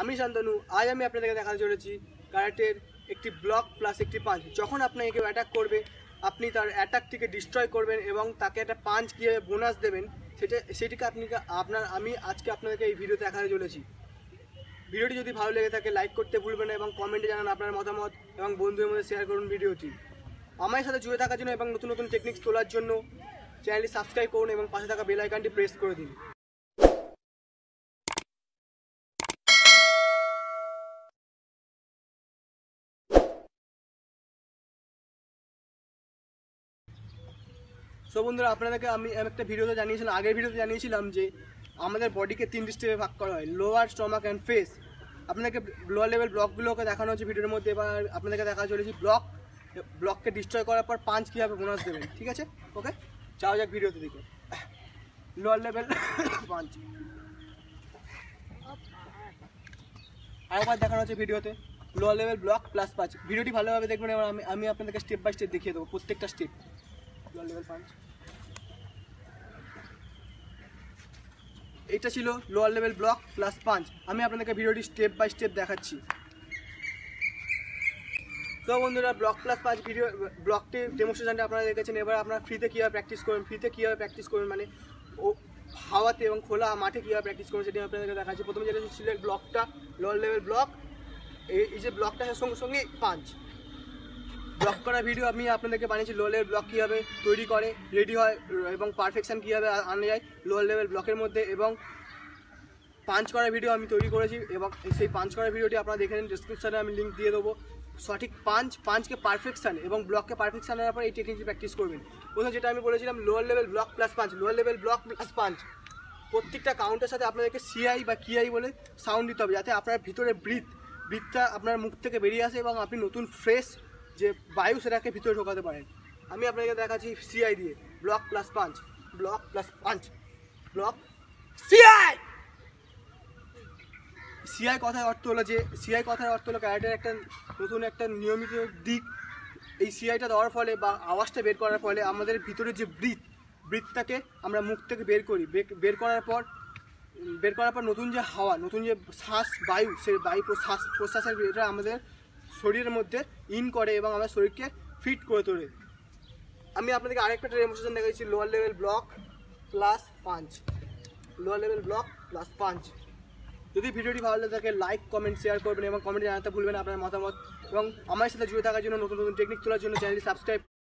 আমি শান্তনু আজ আমি আপনাদেরকে দেখাতে চলেছি কারাটের একটি ব্লক প্লাস একটি পাঞ্চ যখন আপনাকে কেউ অ্যাটাক করবে আপনি তার অ্যাটাকটিকে ডিস্ট্রয় করবেন এবং তাকে একটা পাঞ্চ কীভাবে বোনাস দেবেন সেটা সেটিকে আপনি আপনার আমি আজকে আপনাদেরকে এই ভিডিওতে দেখাতে চলেছি ভিডিওটি যদি ভালো লেগে থাকে লাইক করতে ভুলবেন না এবং কমেন্টে জানান আপনার মতামত এবং বন্ধুদের মধ্যে শেয়ার করুন ভিডিওটি আমার সাথে জুড়ে থাকার জন্য এবং নতুন নতুন টেকনিক্স তোলার জন্য চ্যানেলটি সাবস্ক্রাইব করুন এবং পাশে থাকা বেলাইকানটি প্রেস করে দিন সো বন্ধুরা আপনাদেরকে আমি একটা ভিডিওতে জানিয়েছিলাম আগের ভিডিওতে জানিয়েছিলাম যে আমাদের বডিকে তিনটি স্টেপে ভাগ করা হয় লোয়ার স্টমাক অ্যান্ড ফেস আপনাদেরকে লোয়ার লেভেল ব্লকগুলোকে দেখানো হচ্ছে ভিডিওর মধ্যে এবার আপনাদেরকে দেখা চলেছি ব্লক ব্লককে ডিস্ট্রয় করার পর পাঁচ কীভাবে বোনাস দেবেন ঠিক আছে ওকে চাও যাক ভিডিওতে দেখে লোয়ার লেভেল পাঁচ আরেকবার দেখানো হচ্ছে ভিডিওতে লোয়ার লেভেল ব্লক প্লাস পাঁচ ভিডিওটি ভালোভাবে দেখবেন এবার আমি আমি আপনাদেরকে স্টেপ বাই স্টেপ দেখিয়ে দেবো প্রত্যেকটা স্টেপ এটা ছিল lower level block plus punch আমি আপনাদেরকে ভিডিওটি স্টেপ বাই স্টেপ দেখাচ্ছি তো বন্ধুরা ব্লক প্লাস পাঁচ ভিডিও ব্লকটি ডেমোস্ট্রেশনটা আপনারা দেখেছেন এবার আপনারা ফ্রিতে কীভাবে প্র্যাকটিস করবেন ফ্রিতে কীভাবে প্র্যাকটিস করবেন মানে ও হাওয়াতে এবং খোলা মাঠে কীভাবে প্র্যাকটিস করবেন সেটি আপনাদেরকে দেখাচ্ছি প্রথমে যেটা ছিল ব্লকটা লোয়ার লেভেল ব্লক এই যে ব্লকটা সঙ্গে সঙ্গে পাঁচ ব্লক করা ভিডিও আমি আপনাদেরকে বানিয়েছি লো লেভেল ব্লক কীভাবে তৈরি করে রেডি হয় এবং পারফেকশান কীভাবে আনা যায় লো লেভেল ব্লকের মধ্যে এবং পাঞ্চ করা ভিডিও আমি তৈরি করেছি এবং সেই পাঞ্চ করা ভিডিওটি আপনারা দেখে নিন ডিসক্রিপশানে আমি লিঙ্ক দিয়ে দেবো সঠিক পাঞ্চ পাঞ্চকে পারফেকশান এবং ব্লককে পারফেকশানের পর এই টেকনিকটি প্র্যাকটিস করবেন প্রথমে যেটা আমি বলেছিলাম lower level block plus punch lower level block plus punch প্রত্যেকটা কাউন্টের সাথে আপনাদেরকে সিআই বা কিআই বলে সাউন্ড দিতে হবে যাতে আপনার ভিতরে ব্রিথ ব্রিথটা আপনার মুখ থেকে বেরিয়ে আসে এবং আপনি নতুন ফ্রেশ যে বায়ু সেটাকে ভিতরে ঢোকাতে পারেন আমি আপনাকে দেখাচ্ছি সিআই দিয়ে block plus punch block plus punch block CI CI কথার অর্থ হলো যে সিআই কথার অর্থ হলো ক্যারেটের একটা নতুন একটা নিয়মিত দিক এই সিআইটা দেওয়ার ফলে বা আওয়াজটা বের করার ফলে আমাদের ভিতরে যে বৃত বৃত্তটাকে আমরা মুখ থেকে বের করি বের করার পর বের করার পর নতুন যে হাওয়া নতুন যে শ্বাস বায়ু সে বায়ু শ্বাস প্রশ্বাসের এটা আমাদের শরীরের মধ্যে ইন করে এবং আমার শরীরকে ফিট করে তোলে আমি আপনাদেরকে আরেকটা ডেমোস্ট্রেশন দেখাচ্ছি lower level block plus punch lower level block plus punch যদি ভিডিওটি ভালো লাগে থাকে লাইক কমেন্ট শেয়ার করবেন এবং কমেন্টে জানাতে ভুলবেন আপনার মতামত এবং আমার সাথে জুড়ে থাকার জন্য নতুন নতুন টেকনিক তোলার জন্য চ্যানেলটি সাবস্ক্রাইব